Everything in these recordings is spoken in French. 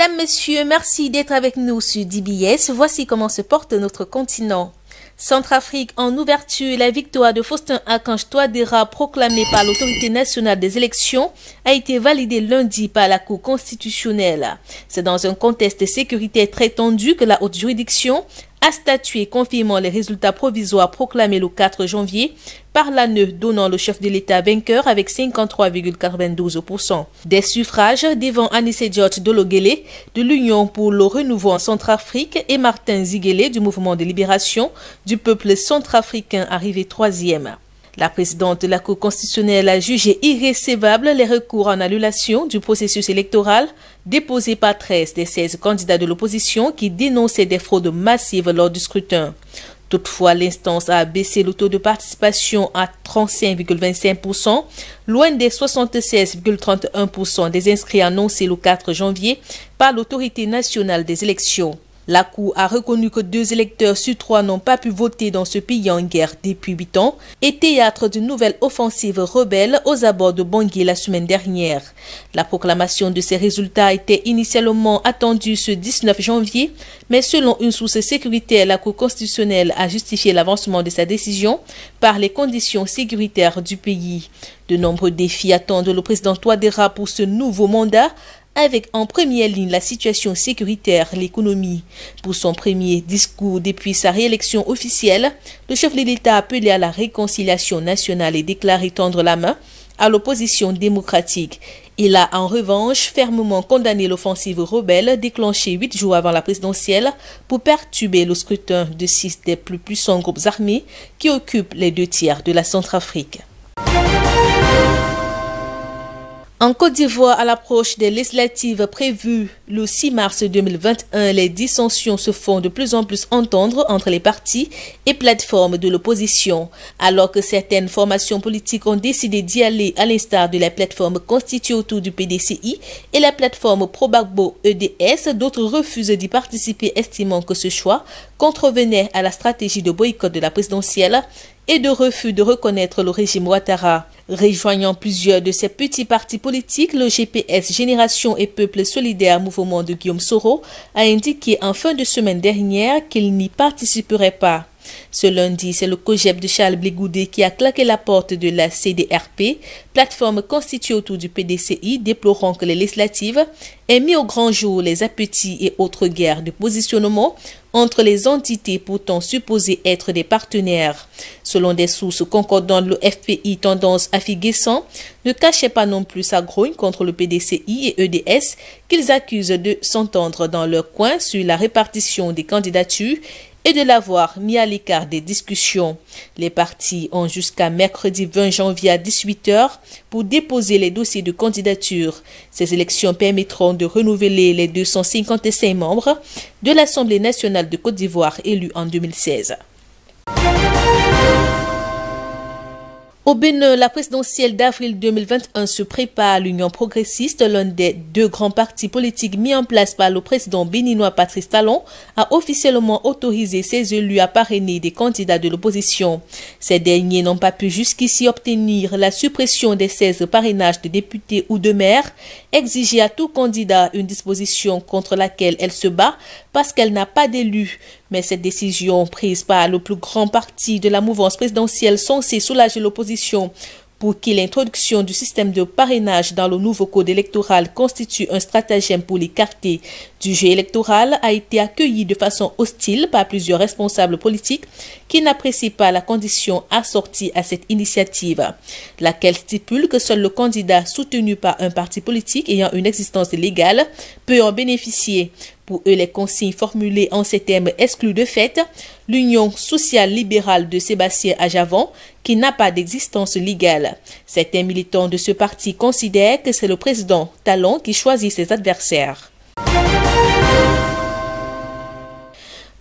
Mesdames, Messieurs, merci d'être avec nous sur DBS. Voici comment se porte notre continent. Centrafrique en ouverture, la victoire de Faustin Akanj Touadéra proclamée par l'autorité nationale des élections a été validée lundi par la Cour constitutionnelle. C'est dans un contexte de sécurité très tendu que la haute juridiction a statué confirmant les résultats provisoires proclamés le 4 janvier par l'anneau donnant le chef de l'État vainqueur avec 53,92%. Des suffrages devant Anissé de Dologele de l'Union pour le Renouveau en Centrafrique et Martin Ziguele du Mouvement de Libération du Peuple Centrafricain arrivé troisième. La présidente de la Cour constitutionnelle a jugé irrécevable les recours en annulation du processus électoral déposé par 13 des 16 candidats de l'opposition qui dénonçaient des fraudes massives lors du scrutin. Toutefois, l'instance a baissé le taux de participation à 35,25%, loin des 76,31% des inscrits annoncés le 4 janvier par l'Autorité nationale des élections. La Cour a reconnu que deux électeurs sur trois n'ont pas pu voter dans ce pays en guerre depuis huit ans et théâtre d'une nouvelle offensive rebelle aux abords de Bangui la semaine dernière. La proclamation de ces résultats était initialement attendue ce 19 janvier, mais selon une source sécuritaire, la Cour constitutionnelle a justifié l'avancement de sa décision par les conditions sécuritaires du pays. De nombreux défis attendent le président Toadera pour ce nouveau mandat avec en première ligne la situation sécuritaire, l'économie. Pour son premier discours depuis sa réélection officielle, le chef de l'État a appelé à la réconciliation nationale et déclaré tendre la main à l'opposition démocratique. Il a en revanche fermement condamné l'offensive rebelle déclenchée huit jours avant la présidentielle pour perturber le scrutin de six des plus puissants groupes armés qui occupent les deux tiers de la Centrafrique. En Côte d'Ivoire, à l'approche des législatives prévues le 6 mars 2021, les dissensions se font de plus en plus entendre entre les partis et plateformes de l'opposition, alors que certaines formations politiques ont décidé d'y aller à l'instar de la plateforme constituée autour du PDCI et la plateforme pro-Bagbo EDS, d'autres refusent d'y participer estimant que ce choix contrevenait à la stratégie de boycott de la présidentielle et de refus de reconnaître le régime Ouattara. Rejoignant plusieurs de ses petits partis politiques, le GPS Génération et Peuple Solidaire Mouvement de Guillaume Soro a indiqué en fin de semaine dernière qu'il n'y participerait pas. Ce lundi, c'est le COGEP de Charles Blégoudé qui a claqué la porte de la CDRP, plateforme constituée autour du PDCI, déplorant que les législatives aient mis au grand jour les appétits et autres guerres de positionnement entre les entités pourtant supposées être des partenaires. Selon des sources concordantes, le FPI tendance à ne cachait pas non plus sa grogne contre le PDCI et EDS qu'ils accusent de s'entendre dans leur coin sur la répartition des candidatures et de l'avoir mis à l'écart des discussions. Les partis ont jusqu'à mercredi 20 janvier à 18h pour déposer les dossiers de candidature. Ces élections permettront de renouveler les 255 membres de l'Assemblée nationale de Côte d'Ivoire élus en 2016. Au Bénin, la présidentielle d'avril 2021 se prépare. L'Union progressiste, l'un des deux grands partis politiques mis en place par le président béninois Patrice Talon, a officiellement autorisé ses élus à parrainer des candidats de l'opposition. Ces derniers n'ont pas pu jusqu'ici obtenir la suppression des 16 parrainages de députés ou de maires, exiger à tout candidat une disposition contre laquelle elle se bat parce qu'elle n'a pas d'élu. Mais cette décision prise par le plus grand parti de la mouvance présidentielle censée soulager l'opposition pour qui l'introduction du système de parrainage dans le nouveau code électoral constitue un stratagème pour l'écarter du jeu électoral a été accueillie de façon hostile par plusieurs responsables politiques qui n'apprécient pas la condition assortie à cette initiative, laquelle stipule que seul le candidat soutenu par un parti politique ayant une existence légale peut en bénéficier, pour eux, les consignes formulées en ces termes excluent de fait l'Union sociale libérale de Sébastien Ajavon, qui n'a pas d'existence légale. Certains militants de ce parti considèrent que c'est le président Talon qui choisit ses adversaires.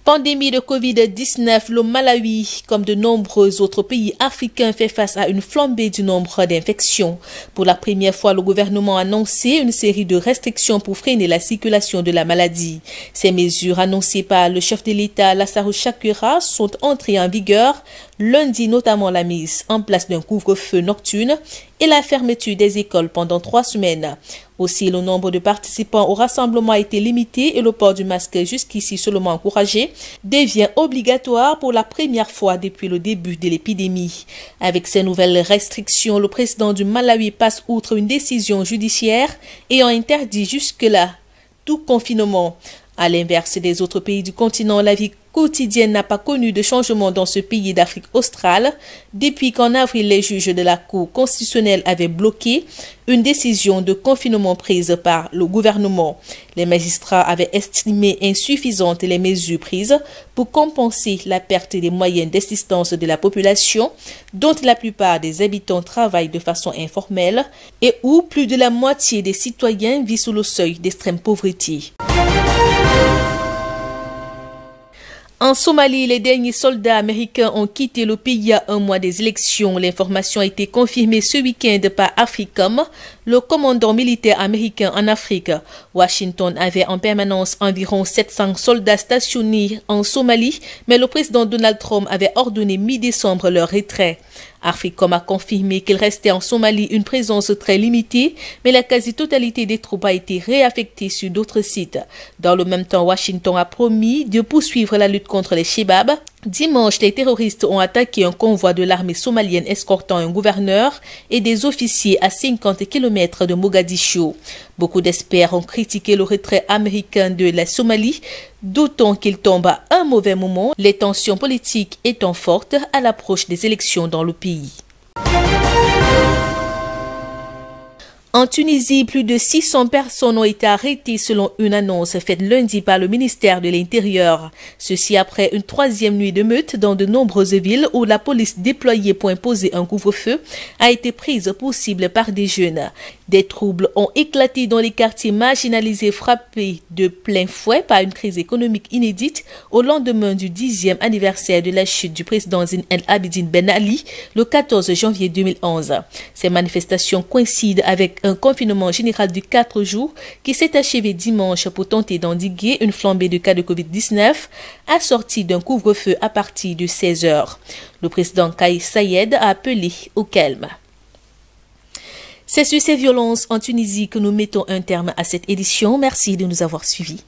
Pandémie de Covid-19, le Malawi, comme de nombreux autres pays africains, fait face à une flambée du nombre d'infections. Pour la première fois, le gouvernement a annoncé une série de restrictions pour freiner la circulation de la maladie. Ces mesures annoncées par le chef de l'État, Lassaro Shakira, sont entrées en vigueur lundi, notamment la mise en place d'un couvre-feu nocturne et la fermeture des écoles pendant trois semaines. Aussi, le nombre de participants au rassemblement a été limité et le port du masque, jusqu'ici seulement encouragé, devient obligatoire pour la première fois depuis le début de l'épidémie. Avec ces nouvelles restrictions, le président du Malawi passe outre une décision judiciaire ayant interdit jusque-là tout confinement. À l'inverse des autres pays du continent, la vie quotidienne n'a pas connu de changement dans ce pays d'Afrique australe depuis qu'en avril les juges de la Cour constitutionnelle avaient bloqué une décision de confinement prise par le gouvernement. Les magistrats avaient estimé insuffisantes les mesures prises pour compenser la perte des moyens d'assistance de la population, dont la plupart des habitants travaillent de façon informelle et où plus de la moitié des citoyens vivent sous le seuil d'extrême pauvreté. En Somalie, les derniers soldats américains ont quitté le pays il y a un mois des élections. L'information a été confirmée ce week-end par Africom le commandant militaire américain en Afrique. Washington avait en permanence environ 700 soldats stationnés en Somalie, mais le président Donald Trump avait ordonné mi-décembre leur retrait. Africom a confirmé qu'il restait en Somalie une présence très limitée, mais la quasi-totalité des troupes a été réaffectée sur d'autres sites. Dans le même temps, Washington a promis de poursuivre la lutte contre les Shebabs Dimanche, les terroristes ont attaqué un convoi de l'armée somalienne escortant un gouverneur et des officiers à 50 km de Mogadiscio. Beaucoup d'experts ont critiqué le retrait américain de la Somalie, d'autant qu'il tombe à un mauvais moment, les tensions politiques étant fortes à l'approche des élections dans le pays. En Tunisie, plus de 600 personnes ont été arrêtées selon une annonce faite lundi par le ministère de l'Intérieur. Ceci après une troisième nuit de meute dans de nombreuses villes où la police déployée pour imposer un couvre-feu a été prise possible par des jeunes. Des troubles ont éclaté dans les quartiers marginalisés frappés de plein fouet par une crise économique inédite au lendemain du dixième anniversaire de la chute du président Zine El Abidine Ben Ali le 14 janvier 2011. Ces manifestations coïncident avec un confinement général de quatre jours qui s'est achevé dimanche pour tenter d'endiguer une flambée de cas de COVID-19 assortie d'un couvre-feu à partir de 16 heures. Le président Kais Sayed a appelé au calme. C'est sur ces violences en Tunisie que nous mettons un terme à cette édition. Merci de nous avoir suivis.